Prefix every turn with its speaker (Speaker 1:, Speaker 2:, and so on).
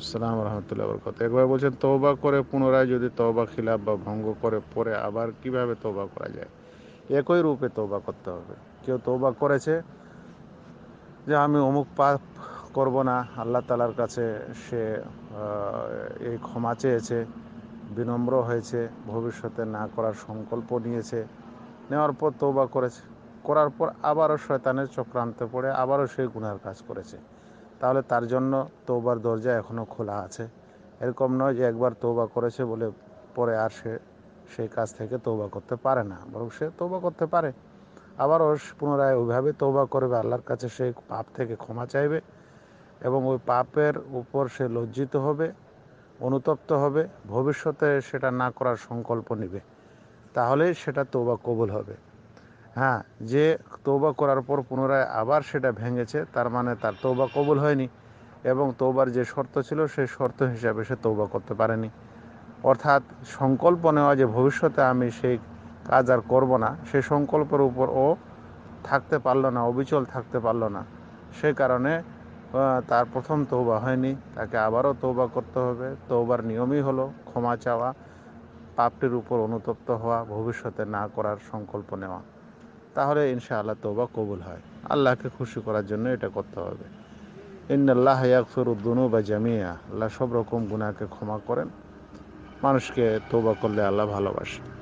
Speaker 1: আসসালাম রহমতুল্লাহ বরকত একবার বলছেন তৌবা করে পুনরায় যদি তওবা খিলাফ বা ভঙ্গ করে পরে আবার কিভাবে তৌবা করা যায় একই রূপে তৌবা করতে হবে কেউ তৌবা করেছে যে আমি অমুক পাপ করব না আল্লাহ তালার কাছে সে এই ক্ষমা চেয়েছে বিনম্র হয়েছে ভবিষ্যতে না করার সংকল্প নিয়েছে নেওয়ার পর তৌবা করেছে করার পর আবারও শয়তানের চক্রান্তে পড়ে আবারও সেই গুনার কাজ করেছে তাহলে তার জন্য তৌবার দরজা এখনও খোলা আছে এরকম নয় যে একবার তৌবা করেছে বলে পরে আর সে সেই কাজ থেকে তৌবা করতে পারে না বরং সে তৌবা করতে পারে আবার ও পুনরায় ওইভাবে তৌবা করবে আল্লাহর কাছে সে পাপ থেকে ক্ষমা চাইবে এবং ওই পাপের উপর সে লজ্জিত হবে অনুতপ্ত হবে ভবিষ্যতে সেটা না করার সংকল্প নেবে তাহলেই সেটা তৌবা কবুল হবে হ্যাঁ যে তৌবা করার পর পুনরায় আবার সেটা ভেঙেছে তার মানে তার তৌবা কবুল হয়নি এবং তৌবার যে শর্ত ছিল সেই শর্ত হিসাবে সে তৌবা করতে পারেনি অর্থাৎ সংকল্প নেওয়া যে ভবিষ্যতে আমি সেই কাজ আর করব না সে সংকল্পের উপর ও থাকতে পারল না অবিচল থাকতে পারল না সে কারণে তার প্রথম তৌবা হয়নি তাকে আবারও তৌবা করতে হবে তৌবার নিয়মই হলো ক্ষমা চাওয়া পাপটির উপর অনুতপ্ত হওয়া ভবিষ্যতে না করার সংকল্প নেওয়া তাহলে ইনশাআল্লাহ তৌবা কবুল হয় আল্লাহকে খুশি করার জন্য এটা করতে হবে ইন্নাল্লাহ ইয়াকফিরুদ্দুনু বা জামিয়া আল্লাহ সব রকম গুণাকে ক্ষমা করেন মানুষকে তৌবা করলে আল্লাহ ভালোবাসে